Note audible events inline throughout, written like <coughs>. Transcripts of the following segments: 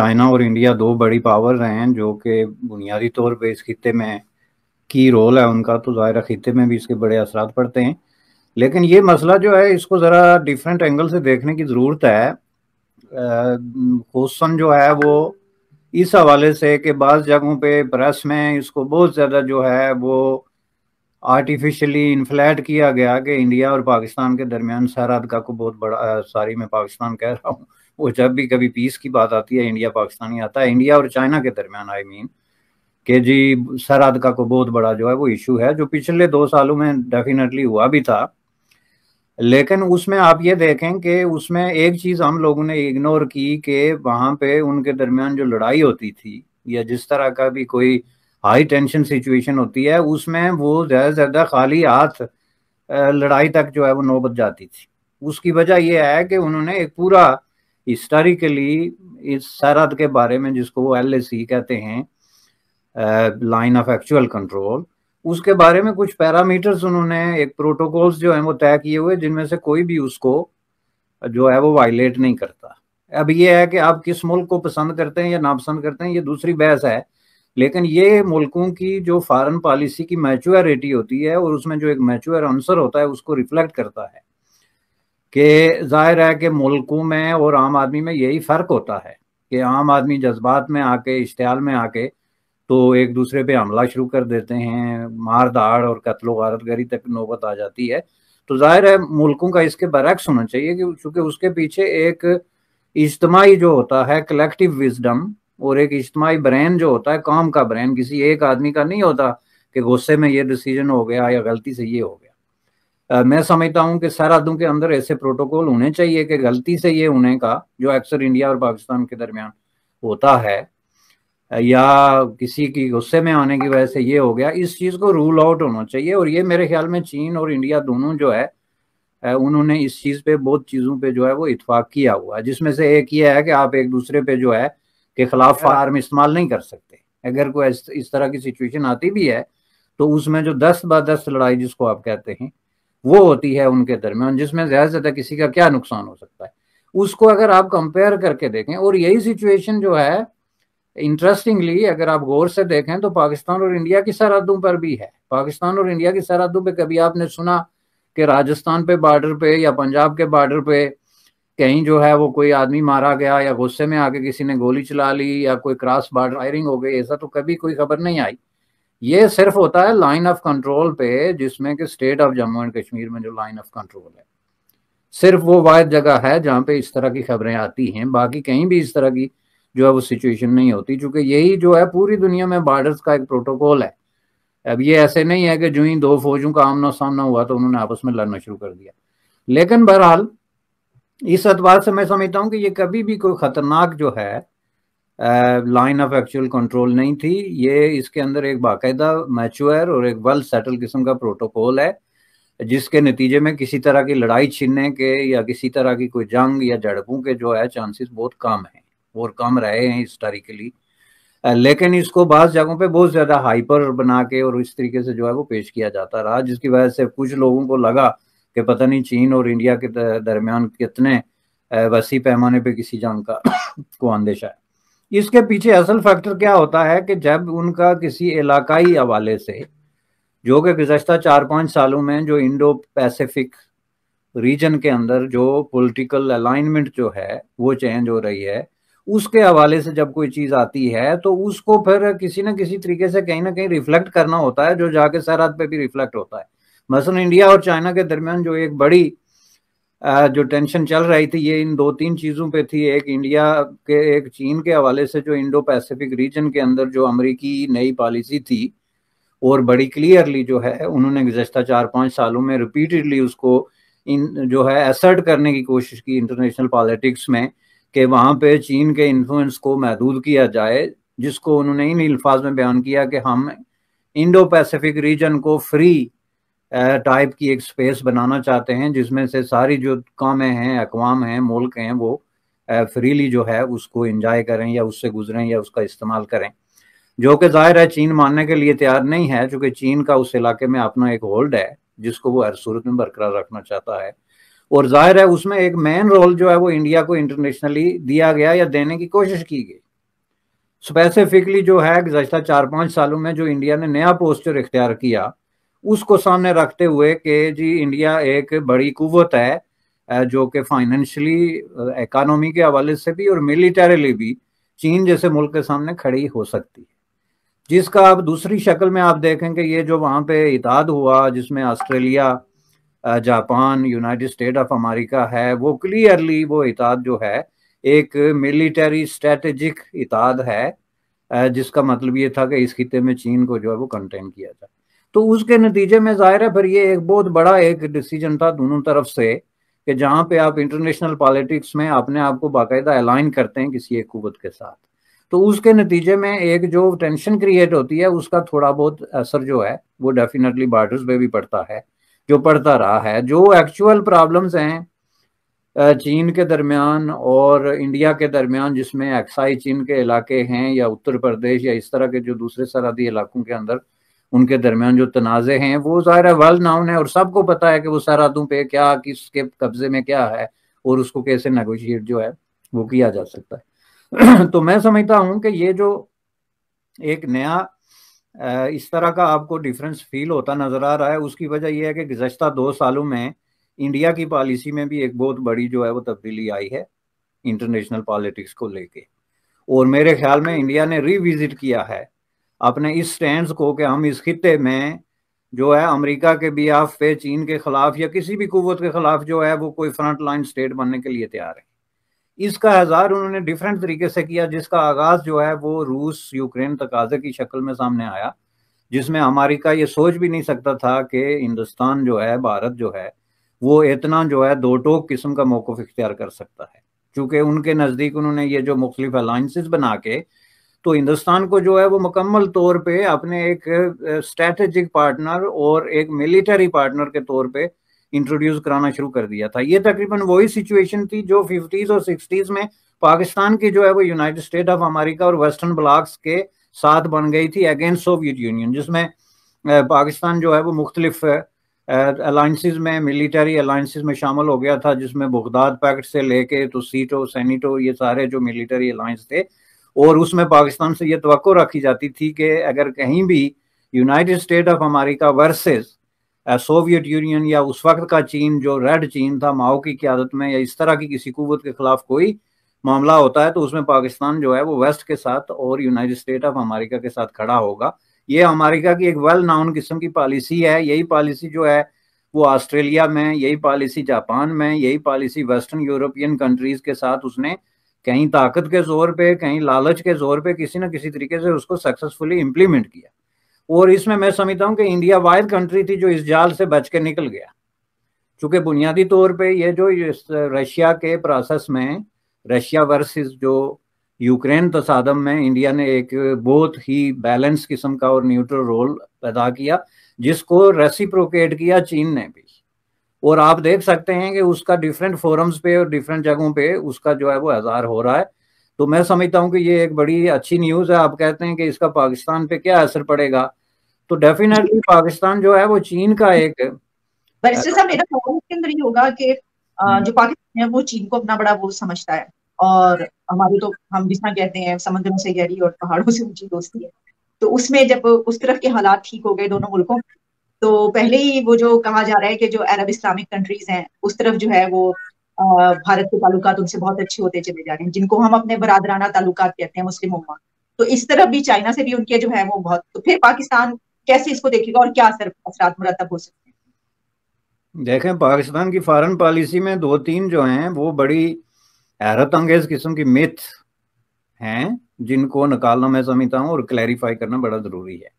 China और India दो बड़ी पावर हैं जो कि बुनियादी तौर पे इस खत्े में की रोल है उनका तो ज़ाहिर खत्े में भी इसके बड़े असर पड़ते हैं लेकिन ये मसला जो है इसको ज़रा डिफरेंट एंगल से देखने की ज़रूरत है क्वेश्चन जो है वो इस हवाले से कि बाज़ जगहों पे प्रेस में इसको बहुत ज़्यादा जो है वो आर्टिफिशली इन्फ्लैट किया गया कि इंडिया और पाकिस्तान के दरमियान सरहद का को बहुत बड़ा सारी मैं पाकिस्तान कह रहा हूँ वो जब भी कभी पीस की बात आती है इंडिया ही आता है इंडिया और चाइना के दरमियान आई मीन के जी सरहद का को बहुत बड़ा जो है वो इशू है जो पिछले दो सालों में डेफिनेटली हुआ भी था लेकिन उसमें आप ये देखें कि उसमें एक चीज़ हम लोगों ने इग्नोर की कि वहां पे उनके दरमियान जो लड़ाई होती थी या जिस तरह का भी कोई हाई टेंशन सिचुएशन होती है उसमें वो ज़्यादा से ज़्यादा खाली हाथ लड़ाई तक जो है वो नौबत जाती थी उसकी वजह यह है कि उन्होंने एक पूरा हिस्टोरिकली इस सरहद के बारे में जिसको वो एल कहते हैं लाइन ऑफ एक्चुअल कंट्रोल उसके बारे में कुछ पैरामीटर्स उन्होंने एक प्रोटोकॉल्स जो है वो तय किए हुए जिनमें से कोई भी उसको जो है वो वायलेट नहीं करता अब ये है कि आप किस मुल्क को पसंद करते हैं या नापसंद करते हैं ये दूसरी बहस है लेकिन ये मुल्कों की जो फॉरेन पॉलिसी की मैच्योरिटी होती है और उसमें जो एक मैचुअर आंसर होता है उसको रिफ्लेक्ट करता है कि जाहिर है कि मुल्कों में और आम आदमी में यही फ़र्क होता है कि आम आदमी जज्बात में आके इश्तियाल में आके तो एक दूसरे पे हमला शुरू कर देते हैं मार दाड़ और कत्लो गारतगरी तक नौबत आ जाती है तो जाहिर है मुल्कों का इसके बरक्स होना चाहिए कि चूंकि उसके पीछे एक इज्तमाही जो होता है कलेक्टिव विजडम और एक इज्तमाही ब्रेन जो होता है काम का ब्रेन किसी एक आदमी का नहीं होता कि गुस्से में ये डिसीजन हो गया या गलती से ये हो गया मैं समझता हूं कि सरहदों के अंदर ऐसे प्रोटोकॉल होने चाहिए कि गलती से ये होने का जो अक्सर इंडिया और पाकिस्तान के दरमियान होता है या किसी की गुस्से में आने की वजह से ये हो गया इस चीज़ को रूल आउट होना चाहिए और ये मेरे ख्याल में चीन और इंडिया दोनों जो है उन्होंने इस चीज़ पे बहुत चीज़ों पे जो है वो इतफाक किया हुआ है जिसमें से एक ये है कि आप एक दूसरे पे जो है के खिलाफ हाँ। फार्म इस्तेमाल नहीं कर सकते अगर कोई इस तरह की सिचुएशन आती भी है तो उसमें जो दस बा दस लड़ाई जिसको आप कहते हैं वो होती है उनके दरमियान जिसमें ज्यादा से ज्यादा किसी का क्या नुकसान हो सकता है उसको अगर आप कंपेयर करके देखें और यही सिचुएशन जो है इंटरेस्टिंगली अगर आप गौर से देखें तो पाकिस्तान और इंडिया की सरहदों पर भी है पाकिस्तान और इंडिया की सरहदों पर कभी आपने सुना कि राजस्थान पे बॉर्डर पे या पंजाब के बॉर्डर पे कहीं जो है वो कोई आदमी मारा गया या गुस्से में आके किसी ने गोली चला ली या कोई क्रॉस बॉर्डर फायरिंग हो गई ऐसा तो कभी कोई खबर नहीं आई ये सिर्फ होता है लाइन ऑफ कंट्रोल पे जिसमें कि state of Jammu and Kashmir में जो लाइन ऑफ कंट्रोल है सिर्फ वो वाद जगह है जहाँ पे इस तरह की खबरें आती हैं बाकी कहीं भी इस तरह की जो है वो सिचुएशन नहीं होती चूंकि यही जो है पूरी दुनिया में बॉर्डर्स का एक प्रोटोकॉल है अब ये ऐसे नहीं है कि जो ही दो फौजों का आमना सामना हुआ तो उन्होंने आपस में लड़ना शुरू कर दिया लेकिन बहरहाल इस अतवार से मैं समझता हूँ कि ये कभी भी कोई खतरनाक जो है लाइन ऑफ एक्चुअल कंट्रोल नहीं थी ये इसके अंदर एक बाकायदा मैचुअर और एक वेल सेटल किस्म का प्रोटोकॉल है जिसके नतीजे में किसी तरह की लड़ाई छीनने के या किसी तरह की कोई जंग या झड़पों के जो है चांसेस बहुत कम हैं और कम रहे हैं हिस्टोरिकली लेकिन इसको बास जगहों पे बहुत ज़्यादा हाइपर बना के और इस तरीके से जो है वो पेश किया जाता रहा जिसकी वजह से कुछ लोगों को लगा कि पता नहीं चीन और इंडिया के दरमियान कितने वसी पैमाने पर किसी जंग का <coughs> को अंदेशा है इसके पीछे असल फैक्टर क्या होता है कि जब उनका किसी इलाकाई हवाले से जो कि गुजशत चार पाँच सालों में जो इंडो पैसिफिक रीजन के अंदर जो पॉलिटिकल अलाइनमेंट जो है वो चेंज हो रही है उसके हवाले से जब कोई चीज़ आती है तो उसको फिर किसी ना किसी तरीके से कहीं ना कहीं रिफ्लेक्ट करना होता है जो जाके सरहद पे भी रिफ्लेक्ट होता है मसलन इंडिया और चाइना के दरमियान जो एक बड़ी जो टेंशन चल रही थी ये इन दो तीन चीज़ों पे थी एक इंडिया के एक चीन के हवाले से जो इंडो पैसिफिक रीजन के अंदर जो अमरीकी नई पॉलिसी थी और बड़ी क्लियरली जो है उन्होंने गुजशत चार पाँच सालों में रिपीटेडली उसको इन जो है एसर्ट करने की कोशिश की इंटरनेशनल पॉलिटिक्स में कि वहाँ पे चीन के इन्फ्लुएंस को महदूद किया जाए जिसको उन्होंने इन अल्फाज में बयान किया कि हम इंडो पैसिफिक रीजन को फ्री टाइप की एक स्पेस बनाना चाहते हैं जिसमें से सारी जो कामें हैं अकवाम हैं मुल्क हैं वो फ्रीली जो है उसको इंजॉय करें या उससे गुजरें या उसका इस्तेमाल करें जो कि जाहिर है चीन मानने के लिए तैयार नहीं है चूंकि चीन का उस इलाके में अपना एक होल्ड है जिसको वो हर सूरत में बरकरार रखना चाहता है और जाहिर है उसमें एक मेन रोल जो है वो इंडिया को इंटरनेशनली दिया गया या देने की कोशिश की गई स्पेसिफिकली जो है गुजशत चार पांच सालों में जो इंडिया ने नया पोस्टर इख्तियार किया उसको सामने रखते हुए कि जी इंडिया एक बड़ी कुवत है जो कि फाइनेंशियली इकानमी के हवाले से भी और मिलिटरीली भी चीन जैसे मुल्क के सामने खड़ी हो सकती है जिसका आप दूसरी शक्ल में आप देखें कि ये जो वहाँ पे इताद हुआ जिसमें Australia Japan United State of America है वो क्लियरली वो इताद जो है एक मिलिटरी स्ट्रेटेजिक इताद है जिसका मतलब ये था कि इस खत्े में चीन को जो है वो कंटेन किया जाए तो उसके नतीजे में जाहिर है फिर ये एक बहुत बड़ा एक डिसीजन था दोनों तरफ से कि जहां पे आप इंटरनेशनल पॉलिटिक्स में अपने आप को बाकायदा अलाइन करते हैं किसी एक कुत के साथ तो उसके नतीजे में एक जो टेंशन क्रिएट होती है उसका थोड़ा बहुत असर जो है वो डेफिनेटली बार्डर्स पे भी पड़ता है जो पड़ता रहा है जो एक्चुअल प्रॉब्लम्स हैं चीन के दरमियान और इंडिया के दरमियान जिसमें एक्साई चीन के इलाके हैं या उत्तर प्रदेश या इस तरह के जो दूसरे सरहदी इलाकों के अंदर उनके दरमियान जो तनाज़े हैं वो ज़ाहिर है वर्ल्ड नाउन है और सबको पता है कि वो सरहदों पे क्या किसके कब्जे में क्या है और उसको कैसे नगोशिएट जो है वो किया जा सकता है <clears throat> तो मैं समझता हूँ कि ये जो एक नया इस तरह का आपको डिफरेंस फील होता नज़र आ रहा है उसकी वजह यह है कि गुजशत दो सालों में इंडिया की पॉलिसी में भी एक बहुत बड़ी जो है वो तब्दीली आई है इंटरनेशनल पॉलिटिक्स को लेके और मेरे ख्याल में इंडिया ने रिविजिट किया है अपने इस स्टैंड को कि हम इस खत्े में जो है अमेरिका के बिहाफ पे चीन के खिलाफ या किसी भी कुत के खिलाफ जो है वो कोई फ्रंट लाइन स्टेट बनने के लिए तैयार है इसका आजार उन्होंने डिफरेंट तरीके से किया जिसका आगाज जो है वो रूस यूक्रेन तकाजे की शक्ल में सामने आया जिसमें अमेरिका ये सोच भी नहीं सकता था कि हिंदुस्तान जो है भारत जो है वो इतना जो है दो टोक किस्म का मौकफ इख्तियार कर सकता है चूंकि उनके नज़दीक उन्होंने ये जो मुख्तलिफ अलाइंसिस बना के तो हिंदुस्तान को जो है वो मुकम्मल तौर पे अपने एक स्ट्रेटेजिक पार्टनर और एक मिलिटरी पार्टनर के तौर पे इंट्रोड्यूस कराना शुरू कर दिया था ये तकरीबन वही सिचुएशन थी जो फिफ्टीज और सिक्सटीज में पाकिस्तान की जो है वो यूनाइटेड स्टेट ऑफ अमेरिका और वेस्टर्न ब्लॉक्स के साथ बन गई थी अगेंस्ट सोवियत यूनियन जिसमें पाकिस्तान जो है वो मुख्तलिफ अलाइंसेज में मिलिट्री अलाइंसेज में शामिल हो गया था जिसमें बगदाद पैक्ट से लेके तो सीटो सैनिटो ये सारे जो मिलिट्री अलाइंस थे और उसमें पाकिस्तान से ये तो रखी जाती थी कि अगर कहीं भी United State of America versus Soviet Union या उस वक्त का चीन जो रेड चीन था माओ की क्यादत में या इस तरह की किसी कुत के खिलाफ कोई मामला होता है तो उसमें पाकिस्तान जो है वो वेस्ट के साथ और यूनाइटेड स्टेट ऑफ अमेरिका के साथ खड़ा होगा ये अमेरिका की एक वेल नाउन किस्म की पॉलिसी है यही पॉलिसी जो है वो ऑस्ट्रेलिया में यही पॉलिसी जापान में यही पॉलिसी वेस्टर्न यूरोपियन कंट्रीज के साथ उसने कहीं ताकत के जोर पे कहीं लालच के जोर पे किसी ना किसी तरीके से उसको सक्सेसफुली इम्प्लीमेंट किया और इसमें मैं समझता हूँ कि इंडिया वाइड कंट्री थी जो इस जाल से बच के निकल गया चूंकि बुनियादी तौर पे ये जो रशिया के प्रोसेस में रशिया वर्सेस जो यूक्रेन तसादम में इंडिया ने एक बहुत ही बैलेंस किस्म का और न्यूट्रल रोल अदा किया जिसको रेसिप्रोकेट किया चीन ने भी और आप देख सकते हैं कि उसका डिफरेंट फोरम्स पे और डिफरेंट जगहों पे उसका जो है वो इजहार हो रहा है तो मैं समझता हूं कि ये एक बड़ी अच्छी न्यूज़ है आप कहते हैं कि इसका पाकिस्तान पे क्या असर पड़ेगा तो डेफिनेटली पाकिस्तान जो है वो चीन का एक होगा कि हम्म। जो पाकिस्तान है वो चीन को अपना बड़ा वो समझता है और हमारी तो हम जिसना कहते हैं समुद्रों से गहरी और पहाड़ों से ऊंची दोस्ती है तो उसमें जब उस तरफ के हालात ठीक हो गए दोनों मुल्कों तो पहले ही वो जो कहा जा रहा है कि जो अरब इस्लामिक कंट्रीज हैं उस तरफ जो है वो भारत के ताल्लुकात उनसे बहुत अच्छे होते चले जा रहे हैं जिनको हम अपने बरदराना ताल्लुकात कहते हैं मुस्लिम उम्मा तो इस तरफ भी चाइना से भी उनके जो है वो बहुत तो फिर पाकिस्तान कैसे इसको देखेगा और क्या असर असरा मुरतब हो सकते हैं देखें पाकिस्तान की फॉरन पॉलिसी में दो तीन जो हैं वो बड़ी हैरत अंगेज किस्म की मिथ हैं जिनको निकालना मैं समझता हूँ और क्लैरिफाई करना बड़ा ज़रूरी है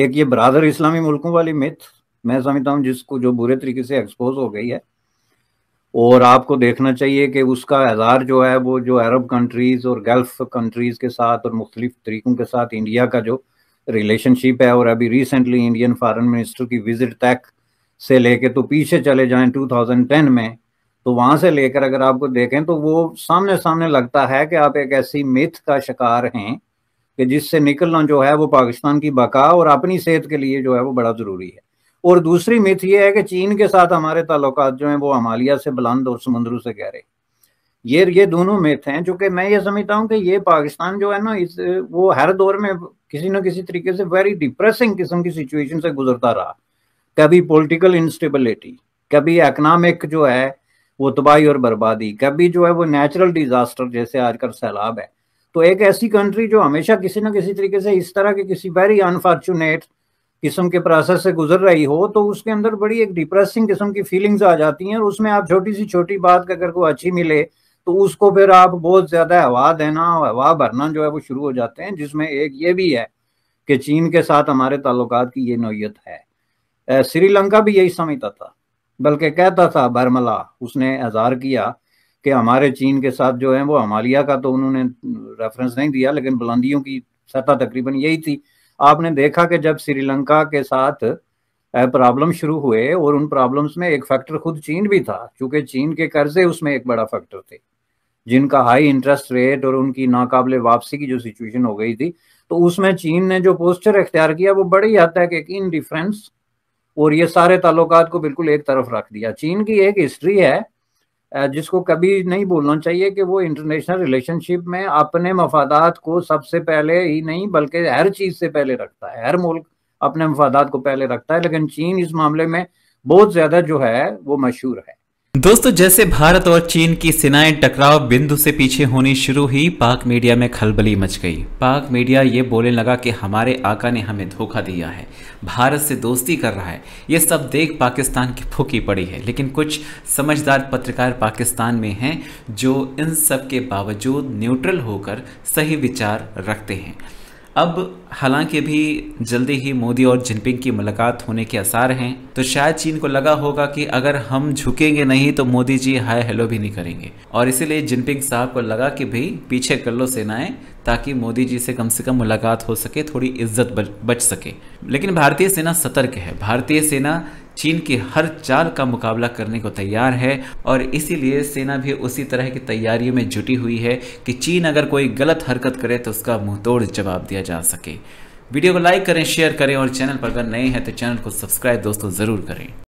एक ये ब्रादर इस्लामी मुल्कों वाली मिथ मैं समझता हूँ जिसको जो बुरे तरीके से एक्सपोज हो गई है और आपको देखना चाहिए कि उसका आज़ार जो है वो जो अरब कंट्रीज़ और गल्फ कंट्रीज़ के साथ और मुख्तलिफ तरीक़ों के साथ इंडिया का जो रिलेशनशिप है और अभी रिसेंटली इंडियन फॉरन मिनिस्टर की विजिट तक से लेके तो पीछे चले जाएं 2010 में तो वहां से लेकर अगर आपको देखें तो वो सामने सामने लगता है कि आप एक ऐसी मिथ का शिकार हैं कि जिससे निकलना जो है वो पाकिस्तान की बका और अपनी सेहत के लिए जो है वो बड़ा ज़रूरी है और दूसरी मिथ ये है कि चीन के साथ हमारे ताल्लुक जो हैं वो हमालिया से बुलंद और समंदरू से गहरे ये ये दोनों मिथ हैं चूंकि मैं ये समझता हूँ कि ये पाकिस्तान जो है ना इस वो हर दौर में किसी न किसी तरीके से वेरी डिप्रेसिंग किस्म की सिचुएशन से गुजरता रहा कभी पॉलिटिकल इंस्टेबिलिटी कभी इकनॉमिक जो है वो तबाही और बर्बादी कभी जो है वो नेचुरल डिजास्टर जैसे आजकल सैलाब है तो एक ऐसी कंट्री जो हमेशा किसी ना किसी तरीके से इस तरह के किसी वेरी अनफॉर्चुनेट किस्म के प्रोसेस से गुजर रही हो तो उसके अंदर बड़ी एक डिप्रेसिंग किस्म की फीलिंग्स आ जाती हैं और उसमें आप छोटी सी छोटी बात अगर कोई अच्छी मिले तो उसको फिर आप बहुत ज्यादा हवा देना और हवा भरना जो है वो शुरू हो जाते हैं जिसमें एक ये भी है कि चीन के साथ हमारे ताल्लुक की ये नोयत है श्रीलंका भी यही समझता था बल्कि कहता था बर्मला उसने आज़ार किया कि हमारे चीन के साथ जो है वो हमालिया का तो उन्होंने रेफरेंस नहीं दिया लेकिन बुलंदियों की सतह तकरीबन यही थी आपने देखा कि जब श्रीलंका के साथ प्रॉब्लम शुरू हुए और उन प्रॉब्लम्स में एक फैक्टर खुद चीन भी था क्योंकि चीन के कर्जे उसमें एक बड़ा फैक्टर थे जिनका हाई इंटरेस्ट रेट और उनकी नाकाबले वापसी की जो सिचुएशन हो गई थी तो उसमें चीन ने जो पोस्चर अख्तियार किया वो बड़ी हद तक एक इन डिफरेंस और ये सारे ताल्लुक को बिल्कुल एक तरफ रख दिया चीन की एक हिस्ट्री है जिसको कभी नहीं बोलना चाहिए कि वो इंटरनेशनल रिलेशनशिप में अपने मफादात को सबसे पहले ही नहीं बल्कि हर चीज से पहले रखता है हर मुल्क अपने मफादात को पहले रखता है लेकिन चीन इस मामले में बहुत ज्यादा जो है वो मशहूर है दोस्तों जैसे भारत और चीन की सेनाएं टकराव बिंदु से पीछे होनी शुरू हुई पाक मीडिया में खलबली मच गई पाक मीडिया ये बोलने लगा कि हमारे आका ने हमें धोखा दिया है भारत से दोस्ती कर रहा है ये सब देख पाकिस्तान की फूकी पड़ी है लेकिन कुछ समझदार पत्रकार पाकिस्तान में हैं जो इन सब के बावजूद न्यूट्रल होकर सही विचार रखते हैं अब हालांकि भी जल्दी ही मोदी और जिनपिंग की मुलाकात होने के आसार हैं तो शायद चीन को लगा होगा कि अगर हम झुकेंगे नहीं तो मोदी जी हाय हेलो भी नहीं करेंगे और इसीलिए जिनपिंग साहब को लगा कि भाई पीछे कर लो सेनाएं ताकि मोदी जी से कम से कम मुलाकात हो सके थोड़ी इज्जत बच सके लेकिन भारतीय सेना सतर्क है भारतीय सेना चीन की हर चाल का मुकाबला करने को तैयार है और इसीलिए सेना भी उसी तरह की तैयारियों में जुटी हुई है कि चीन अगर कोई गलत हरकत करे तो उसका मुंहतोड़ जवाब दिया जा सके वीडियो को लाइक करें शेयर करें और चैनल पर अगर नए हैं तो चैनल को सब्सक्राइब दोस्तों ज़रूर करें